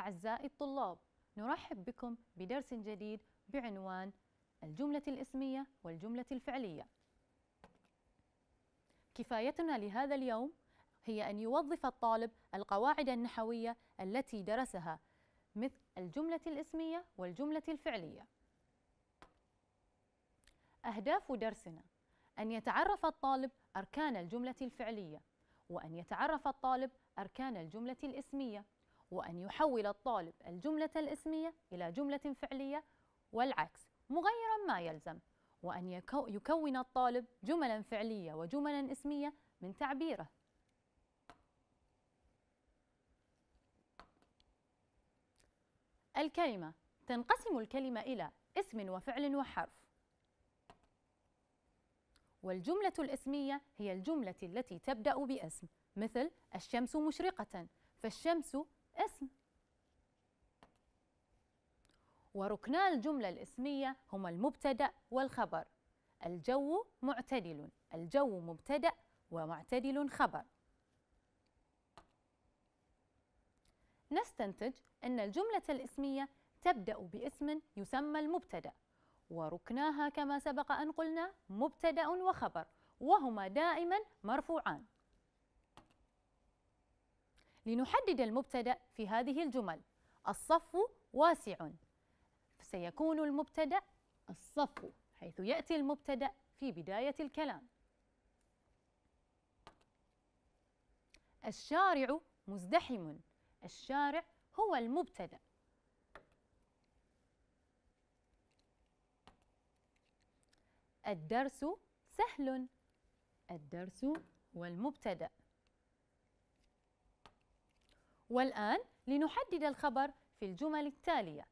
أعزائي الطلاب نرحب بكم بدرس جديد بعنوان الجملة الاسمية والجملة الفعلية كفايتنا لهذا اليوم هي أن يوظف الطالب القواعد النحوية التي درسها مثل الجملة الاسمية والجملة الفعلية أهداف درسنا أن يتعرف الطالب أركان الجملة الفعلية وأن يتعرف الطالب أركان الجملة الاسمية وأن يحول الطالب الجملة الاسمية إلى جملة فعلية والعكس مغيرا ما يلزم وأن يكون الطالب جملا فعلية وجملا اسمية من تعبيره الكلمة تنقسم الكلمة إلى اسم وفعل وحرف والجملة الاسمية هي الجملة التي تبدأ باسم مثل الشمس مشرقة فالشمس وركنا الجملة الاسمية هما المبتدأ والخبر الجو معتدل الجو مبتدأ ومعتدل خبر نستنتج أن الجملة الاسمية تبدأ باسم يسمى المبتدأ وركناها كما سبق أن قلنا مبتدأ وخبر وهما دائما مرفوعان لنحدد المبتدأ في هذه الجمل الصف واسع سيكون المبتدأ الصفو حيث يأتي المبتدأ في بداية الكلام الشارع مزدحم الشارع هو المبتدأ الدرس سهل الدرس والمبتدأ والآن لنحدد الخبر في الجمل التالية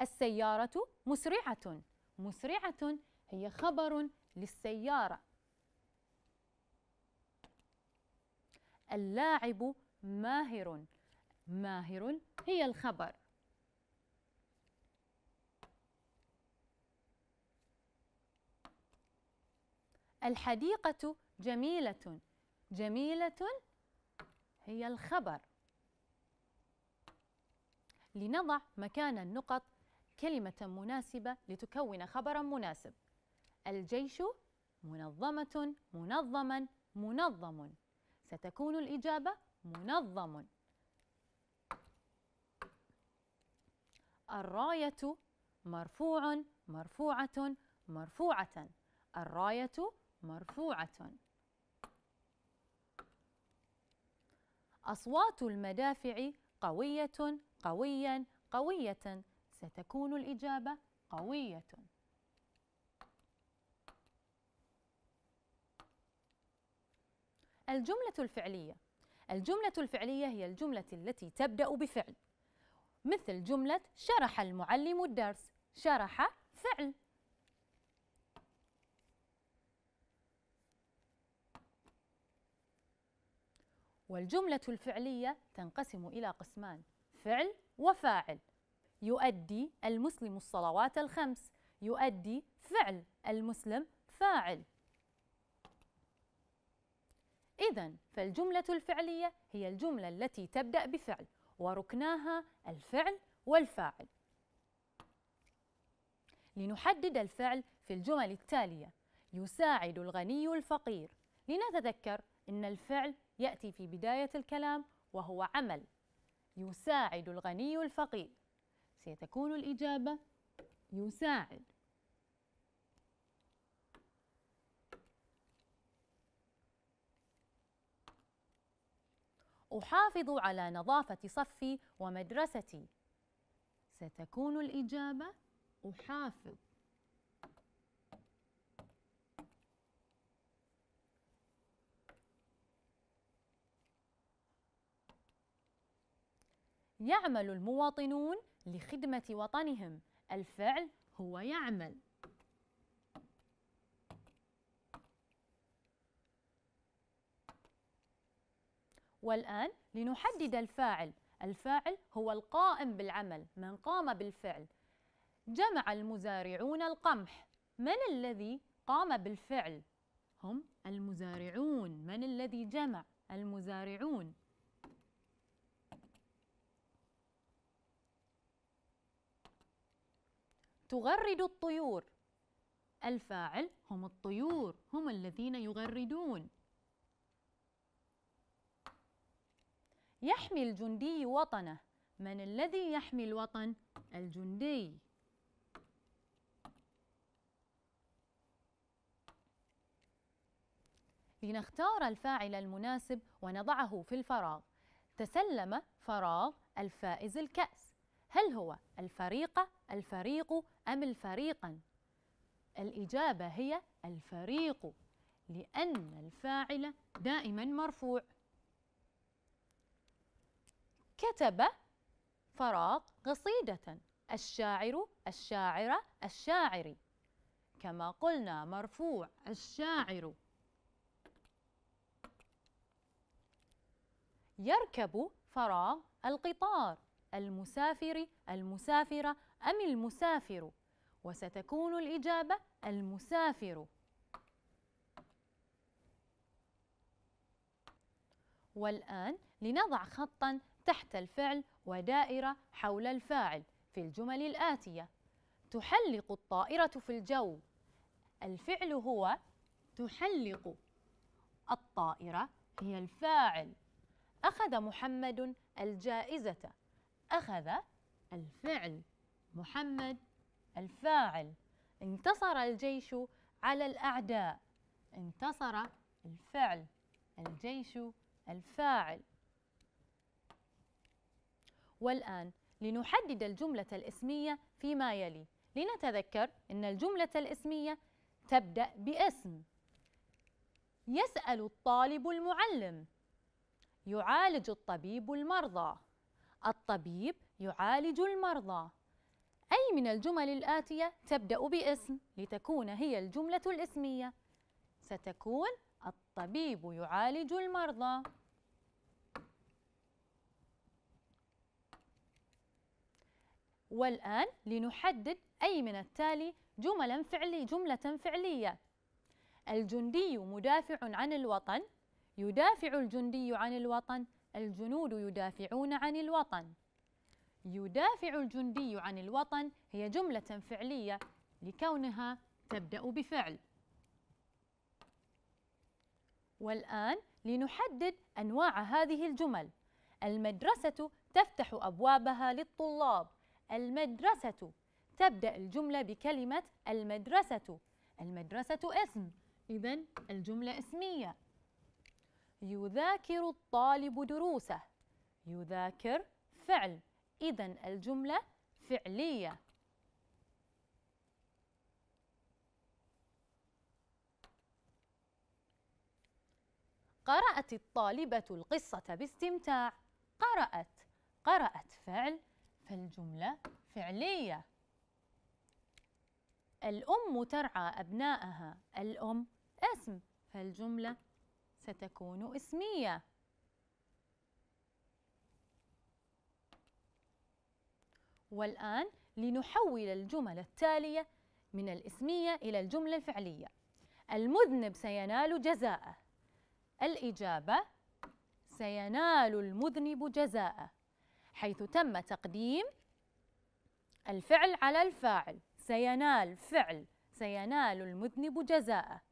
السيارة مسرعة مسرعة هي خبر للسيارة اللاعب ماهر ماهر هي الخبر الحديقة جميلة جميلة هي الخبر لنضع مكان النقط كلمة مناسبة لتكون خبرا مناسب الجيش منظمة منظما منظم ستكون الإجابة منظم الراية مرفوع مرفوعة مرفوعة الراية مرفوعة أصوات المدافع قوية قويا قوية ستكون الإجابة قوية الجملة الفعلية الجملة الفعلية هي الجملة التي تبدأ بفعل مثل جملة شرح المعلم الدرس شرح فعل والجملة الفعلية تنقسم إلى قسمان فعل وفاعل يؤدي المسلم الصلوات الخمس يؤدي فعل المسلم فاعل إذا فالجملة الفعلية هي الجملة التي تبدأ بفعل وركناها الفعل والفاعل لنحدد الفعل في الجمل التالية يساعد الغني الفقير لنتذكر أن الفعل يأتي في بداية الكلام وهو عمل يساعد الغني الفقير سيتكون الإجابة يساعد أحافظ على نظافة صفي ومدرستي ستكون الإجابة أحافظ يعمل المواطنون لخدمة وطنهم الفعل هو يعمل والآن لنحدد الفاعل الفاعل هو القائم بالعمل من قام بالفعل جمع المزارعون القمح من الذي قام بالفعل هم المزارعون من الذي جمع المزارعون تغرد الطيور الفاعل هم الطيور هم الذين يغردون يحمي الجندي وطنه من الذي يحمي الوطن الجندي لنختار الفاعل المناسب ونضعه في الفراغ تسلم فراغ الفائز الكأس هل هو الفريق الفريق أم الفريقا الإجابة هي الفريق لأن الفاعل دائما مرفوع كتب فراغ قصيدة الشاعر الشاعرة الشاعر كما قلنا مرفوع الشاعر يركب فراغ القطار المسافر المسافرة أم المسافر وستكون الإجابة المسافر والآن لنضع خطا تحت الفعل ودائرة حول الفاعل في الجمل الآتية تحلق الطائرة في الجو الفعل هو تحلق الطائرة هي الفاعل أخذ محمد الجائزة أخذ الفعل محمد الفاعل انتصر الجيش على الأعداء انتصر الفعل الجيش الفاعل والآن لنحدد الجملة الاسمية فيما يلي لنتذكر أن الجملة الاسمية تبدأ باسم يسأل الطالب المعلم يعالج الطبيب المرضى الطبيب يعالج المرضى أي من الجمل الآتية تبدأ باسم لتكون هي الجملة الاسمية ستكون الطبيب يعالج المرضى والآن لنحدد أي من التالي جملا فعلي جملة فعلية الجندي مدافع عن الوطن يدافع الجندي عن الوطن الجنود يدافعون عن الوطن يدافع الجندي عن الوطن هي جملة فعلية لكونها تبدأ بفعل والآن لنحدد أنواع هذه الجمل المدرسة تفتح أبوابها للطلاب المدرسة تبدأ الجملة بكلمة المدرسة المدرسة اسم إذا الجملة اسمية يذاكر الطالب دروسه يذاكر فعل إذا الجملة فعلية قرأت الطالبة القصة باستمتاع قرأت قرأت فعل فالجملة فعلية الأم ترعى أبنائها الأم اسم فالجملة ستكون اسمية والآن لنحول الجمل التالية من الاسمية إلى الجملة الفعلية المذنب سينال جزاءه الإجابة سينال المذنب جزاءه حيث تم تقديم الفعل على الفاعل سينال فعل سينال المذنب جزاءه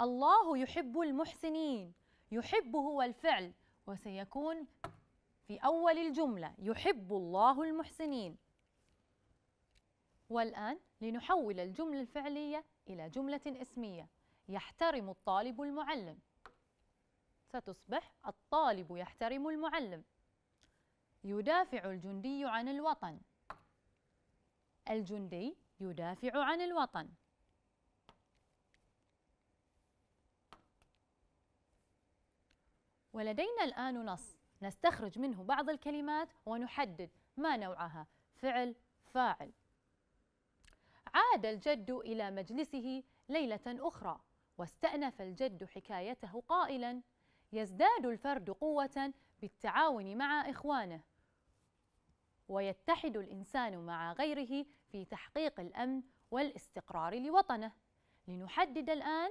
الله يحب المحسنين يحب هو الفعل وسيكون في أول الجملة يحب الله المحسنين والآن لنحول الجملة الفعلية إلى جملة اسمية يحترم الطالب المعلم ستصبح الطالب يحترم المعلم يدافع الجندي عن الوطن الجندي يدافع عن الوطن ولدينا الآن نص نستخرج منه بعض الكلمات ونحدد ما نوعها فعل فاعل عاد الجد إلى مجلسه ليلة أخرى واستأنف الجد حكايته قائلا يزداد الفرد قوة بالتعاون مع إخوانه ويتحد الإنسان مع غيره في تحقيق الأمن والاستقرار لوطنه لنحدد الآن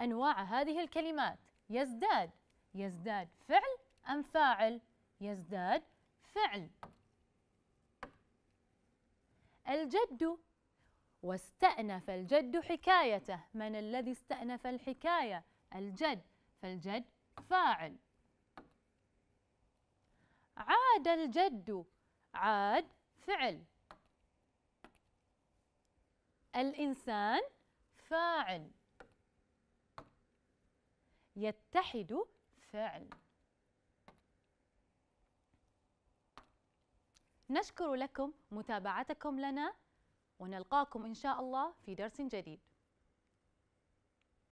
أنواع هذه الكلمات يزداد يزداد فعل أم فاعل يزداد فعل الجد واستأنف الجد حكايته من الذي استأنف الحكاية الجد فالجد فاعل عاد الجد عاد فعل الإنسان فاعل يتحد فعل نشكر لكم متابعتكم لنا ونلقاكم إن شاء الله في درس جديد